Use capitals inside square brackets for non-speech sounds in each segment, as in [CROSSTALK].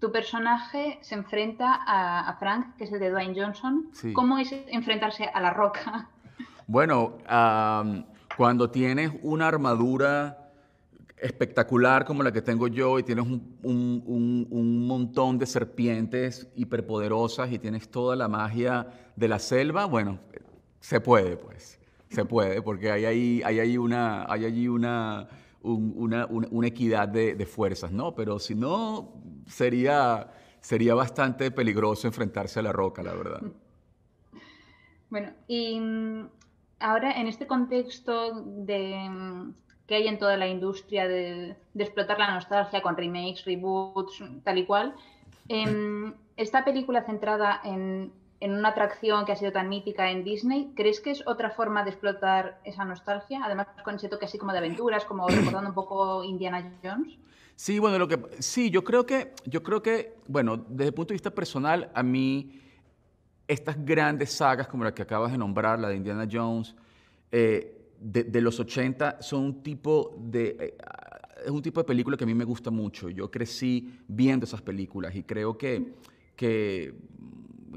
tu personaje se enfrenta a, Frank, que es el de Dwayne Johnson. ¿Cómo es enfrentarse a la roca? Bueno, cuando tienes una armadura espectacular como la que tengo yo y tienes un, montón de serpientes hiperpoderosas y tienes toda la magia de la selva, bueno, se puede, pues, se puede, porque hay ahí, hay una... Hay ahí una una, equidad de, fuerzas, ¿no? Pero si no, sería, sería bastante peligroso enfrentarse a la roca, la verdad. Bueno, y mm, ahora en este contexto de, mm, que hay en toda la industria de, explotar la nostalgia con remakes, reboots, tal y cual, em, esta película centrada en en una atracción que ha sido tan mítica en Disney, ¿crees que es otra forma de explotar esa nostalgia? Además, con ese toque así como de aventuras, como [CLEARS THROAT] recordando un poco Indiana Jones. Sí, bueno, lo que sí, yo creo que, yo creo que, bueno, desde el punto de vista personal, a mí estas grandes sagas como la que acabas de nombrar, la de Indiana Jones, eh, de, los 80, son un tipo de eh, es un tipo de película que a mí me gusta mucho. Yo crecí viendo esas películas y creo que, que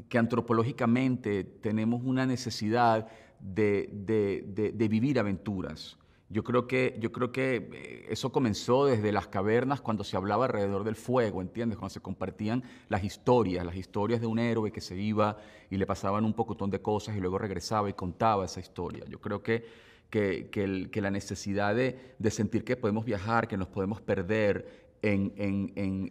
que antropológicamente tenemos una necesidad de, vivir aventuras. Yo creo, que, yo creo que eh, eso comenzó desde las cavernas cuando se hablaba alrededor del fuego, ¿entiendes? Cuando se compartían las historias, las historias de un héroe que se iba y le pasaban un pocotón de cosas y luego regresaba y contaba esa historia. Yo creo que, que, que, que la necesidad de, sentir que podemos viajar, que nos podemos perder, en,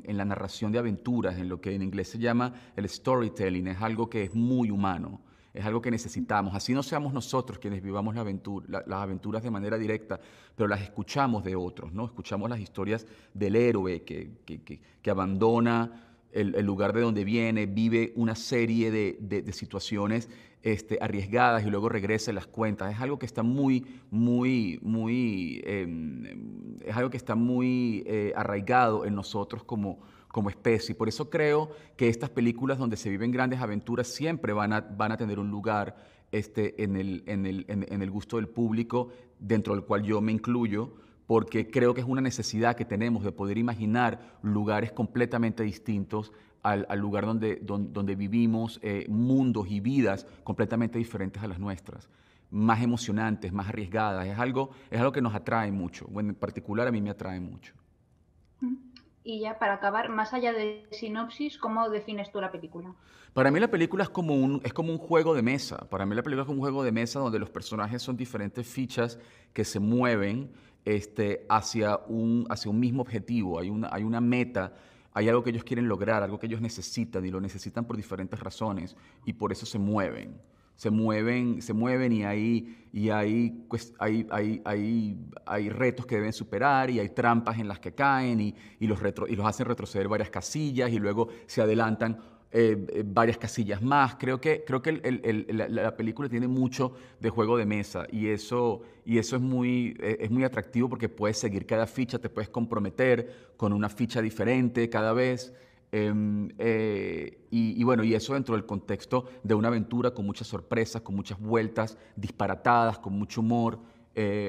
en, la narración de aventuras, en lo que en inglés se llama el storytelling, es algo que es muy humano, es algo que necesitamos. Así no seamos nosotros quienes vivamos la aventura, las aventuras de manera directa, pero las escuchamos de otros, ¿no? Escuchamos las historias del héroe que, que, que, que abandona el, lugar de donde viene, vive una serie de, situaciones este, arriesgadas y luego regresa las cuentas. Es algo que está muy, muy, muy, em, es algo que está muy eh, arraigado en nosotros como, como especie. Por eso creo que estas películas donde se viven grandes aventuras siempre van a, van a tener un lugar este, en, el, en, el, en, el, gusto del público, dentro del cual yo me incluyo, porque creo que es una necesidad que tenemos de poder imaginar lugares completamente distintos al, lugar donde, donde, vivimos, eh, mundos y vidas completamente diferentes a las nuestras, más emocionantes, más arriesgadas. Es algo, es algo que nos atrae mucho, en particular a mí me atrae mucho. Y ya para acabar, más allá de sinopsis, ¿cómo defines tú la película? Para mí la película es como un, es como un juego de mesa. Para mí la película es como un juego de mesa donde los personajes son diferentes fichas que se mueven este, hacia, un, hacia un mismo objetivo, hay una, hay una meta, hay algo que ellos quieren lograr, algo que ellos necesitan y lo necesitan por diferentes razones y por eso se mueven. Se mueven, se mueven y, pues, hay, y hay, hay, retos que deben superar y hay trampas en las que caen y, y los, retro, y los hacen retroceder varias casillas y luego se adelantan eh, eh, varias casillas más. Creo que, creo que la, película tiene mucho de juego de mesa y eso, y eso es, muy, e, es muy atractivo porque puedes seguir cada ficha, te puedes comprometer con una ficha diferente cada vez. Em, eh, y, bueno, y eso dentro del contexto de una aventura con muchas sorpresas, con muchas vueltas disparatadas, con mucho humor.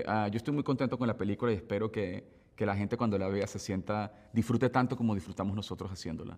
Ah, yo estoy muy contento con la película y espero que, que la gente cuando la vea se sienta, disfrute tanto como disfrutamos nosotros haciéndola.